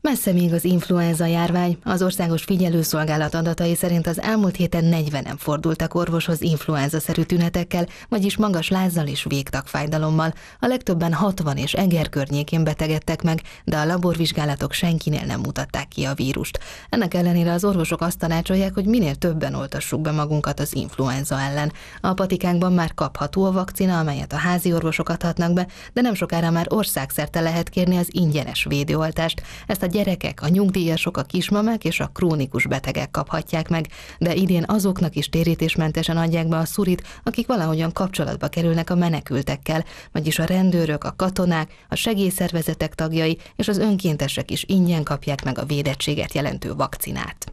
Messze még az influenza járvány, az Országos Figyelőszolgálat adatai szerint az elmúlt héten 40-en fordultak orvoshoz influenza-szerű tünetekkel, vagyis magas lázzal és végtagfájdalommal. A legtöbben 60 és enger környékén betegedtek meg, de a laborvizsgálatok senkinél nem mutatták ki a vírust. Ennek ellenére az orvosok azt tanácsolják, hogy minél többen oltassuk be magunkat az influenza ellen. A patikánkban már kapható a vakcina, amelyet a házi orvosok adhatnak be, de nem sokára már országszerte lehet kérni az ingyenes védőoltást. Ezt a a gyerekek, a nyugdíjasok, a kismamák és a krónikus betegek kaphatják meg, de idén azoknak is térítésmentesen adják be a szurit, akik valahogyan kapcsolatba kerülnek a menekültekkel, vagyis a rendőrök, a katonák, a segélyszervezetek tagjai és az önkéntesek is ingyen kapják meg a védettséget jelentő vakcinát.